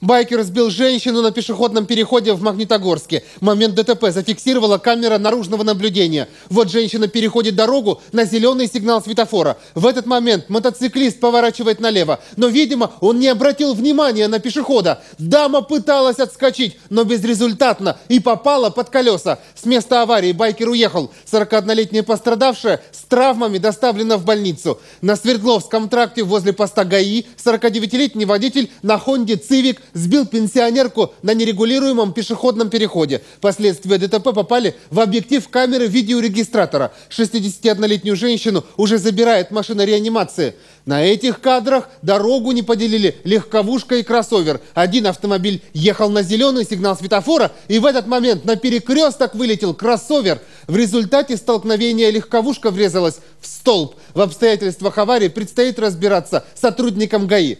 Байкер сбил женщину на пешеходном переходе в Магнитогорске. Момент ДТП зафиксировала камера наружного наблюдения. Вот женщина переходит дорогу на зеленый сигнал светофора. В этот момент мотоциклист поворачивает налево. Но, видимо, он не обратил внимания на пешехода. Дама пыталась отскочить, но безрезультатно и попала под колеса. С места аварии байкер уехал. 41-летняя пострадавшая с травмами доставлена в больницу. На Свердловском тракте возле поста ГАИ 49-летний водитель на Хонде Цивик сбил пенсионерку на нерегулируемом пешеходном переходе. Последствия ДТП попали в объектив камеры видеорегистратора. 61-летнюю женщину уже забирает машина реанимации. На этих кадрах дорогу не поделили легковушка и кроссовер. Один автомобиль ехал на зеленый сигнал светофора, и в этот момент на перекресток вылетел кроссовер. В результате столкновения легковушка врезалась в столб. В обстоятельствах аварии предстоит разбираться сотрудникам ГАИ.